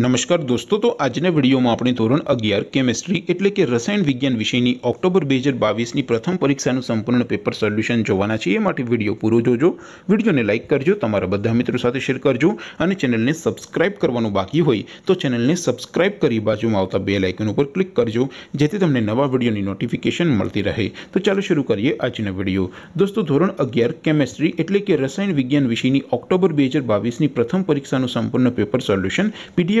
નમસ્કાર દોસ્તો તો આજના વિડીયોમાં આપણે ધોરણ અગિયાર કેમેસ્ટ્રી એટલે કે રસાયણ વિજ્ઞાન વિષયની ઓક્ટોબર બે હજાર બાવીસની પ્રથમ પરીક્ષાનું સંપૂર્ણ પેપર સોલ્યુશન જોવાના છે એ માટે વિડીયો પૂરો જોજો વિડીયોને લાઇક કરજો તમારા બધા મિત્રો સાથે શેર કરજો અને ચેનલને સબસ્ક્રાઇબ કરવાનું બાકી હોય તો ચેનલને સબસ્ક્રાઇબ કરી બાજુમાં આવતા બે લાઇકન ઉપર ક્લિક કરજો જેથી તમને નવા વિડીયોની નોટિફિકેશન મળતી રહે તો ચાલો શરૂ કરીએ આજનો વિડીયો દોસ્તો ધોરણ અગિયાર કેમેસ્ટ્રી એટલે કે રસાયણ વિજ્ઞાન વિષયની ઓક્ટોબર બે હજાર બાવીસની પ્રથમ પરીક્ષાનું સંપૂર્ણ પેપર સોલ્યુશન પીડીએફ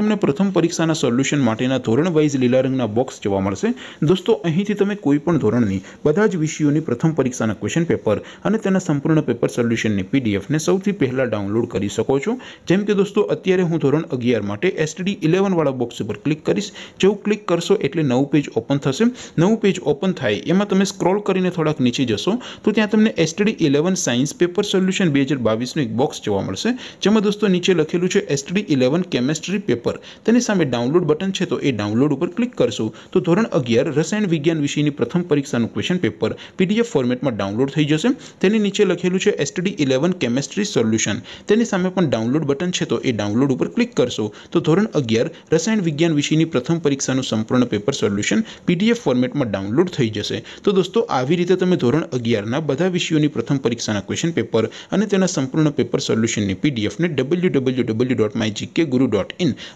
મને પ્રથમ પરીક્ષાના સોલ્યુશન માટેના ધોરણ વાઇઝ લીલા રંગના બોક્સ જોવા મળશે દોસ્તો અહીંથી તમે કોઈપણ ધોરણની બધા જ વિષયોની પ્રથમ પરીક્ષાના ક્વેશ્ચન પેપર અને તેના સંપૂર્ણ પેપર સોલ્યુશનની પીડીએફ ને સૌથી પહેલા ડાઉનલોડ કરી શકો છો જેમ કે દોસ્તો અત્યારે હું ધોરણ 11 માટે STD 11 વાળા બોક્સ ઉપર ક્લિક કરીશ જેઉ ક્લિક કરશો એટલે નવું પેજ ઓપન થશે નવું પેજ ઓપન થાય એમાં તમે સ્ક્રોલ કરીને થોડક નીચે જશો તો ત્યાં તમને STD 11 સાયન્સ પેપર સોલ્યુશન 2022 નો એક બોક્સ જોવા મળશે જેમાં દોસ્તો નીચે લખેલું છે STD 11 કેમિસ્ટ્રી પેપર પર તેની સામે ડાઉનલોડ બટન છે તો એ ડાઉનલોડ ઉપર ક્લિક કરશો તો ધોરણ અગિયાર રસાયણ વિજ્ઞાન વિષયની પ્રથમ પરીક્ષાનું ક્વેશ્ચન પેપર પીડીએફ ફોર્મેટમાં ડાઉનલોડ થઈ જશે તેની નીચે લખેલું છે એસટીડી ઇલેવન કેમેસ્ટ્રી સોલ્યુશન તેની સામે પણ ડાઉનલોડ બટન છે તો એ ડાઉનલોડ ઉપર ક્લિક કરશો તો ધોરણ અગિયાર રસાયણ વિજ્ઞાન વિષયની પ્રથમ પરીક્ષાનું સંપૂર્ણ પેપર સોલ્યુશન પીડીએફ ફોર્મેટમાં ડાઉનલોડ થઈ જશે તો દોસ્તો આવી રીતે તમે ધોરણ અગિયારના બધા વિષયોની પ્રથમ પરીક્ષાના ક્વેશ્ચન પેપર અને તેના સંપૂર્ણ પેપર સોલ્યુશનની પીડીએફને W W W dot my GK guru dot in